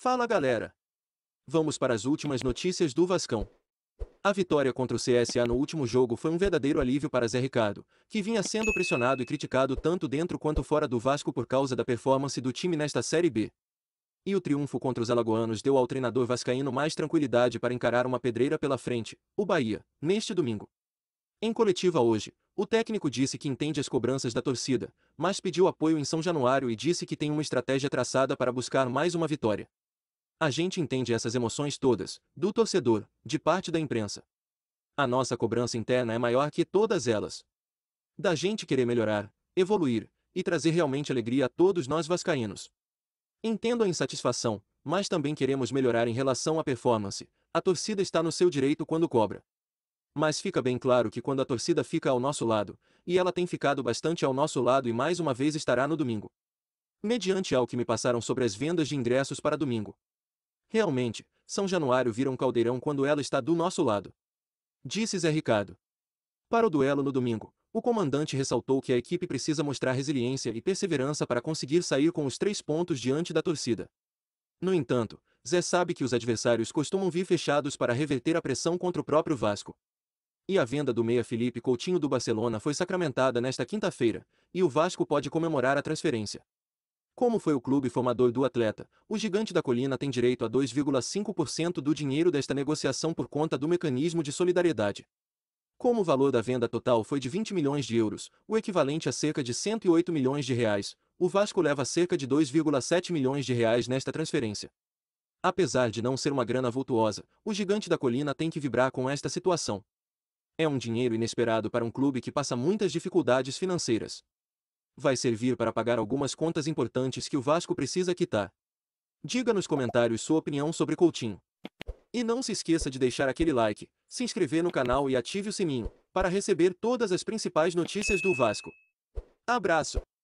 Fala galera! Vamos para as últimas notícias do Vascão. A vitória contra o CSA no último jogo foi um verdadeiro alívio para Zé Ricardo, que vinha sendo pressionado e criticado tanto dentro quanto fora do Vasco por causa da performance do time nesta Série B. E o triunfo contra os alagoanos deu ao treinador vascaíno mais tranquilidade para encarar uma pedreira pela frente, o Bahia, neste domingo. Em coletiva hoje, o técnico disse que entende as cobranças da torcida, mas pediu apoio em São Januário e disse que tem uma estratégia traçada para buscar mais uma vitória. A gente entende essas emoções todas, do torcedor, de parte da imprensa. A nossa cobrança interna é maior que todas elas. Da gente querer melhorar, evoluir, e trazer realmente alegria a todos nós vascaínos. Entendo a insatisfação, mas também queremos melhorar em relação à performance. A torcida está no seu direito quando cobra. Mas fica bem claro que quando a torcida fica ao nosso lado, e ela tem ficado bastante ao nosso lado e mais uma vez estará no domingo. Mediante ao que me passaram sobre as vendas de ingressos para domingo, Realmente, São Januário vira um caldeirão quando ela está do nosso lado. Disse Zé Ricardo. Para o duelo no domingo, o comandante ressaltou que a equipe precisa mostrar resiliência e perseverança para conseguir sair com os três pontos diante da torcida. No entanto, Zé sabe que os adversários costumam vir fechados para reverter a pressão contra o próprio Vasco. E a venda do meia Felipe Coutinho do Barcelona foi sacramentada nesta quinta-feira, e o Vasco pode comemorar a transferência. Como foi o clube formador do atleta, o gigante da colina tem direito a 2,5% do dinheiro desta negociação por conta do mecanismo de solidariedade. Como o valor da venda total foi de 20 milhões de euros, o equivalente a cerca de 108 milhões de reais, o Vasco leva cerca de 2,7 milhões de reais nesta transferência. Apesar de não ser uma grana vultuosa, o gigante da colina tem que vibrar com esta situação. É um dinheiro inesperado para um clube que passa muitas dificuldades financeiras vai servir para pagar algumas contas importantes que o Vasco precisa quitar. Diga nos comentários sua opinião sobre Coutinho. E não se esqueça de deixar aquele like, se inscrever no canal e ative o sininho, para receber todas as principais notícias do Vasco. Abraço!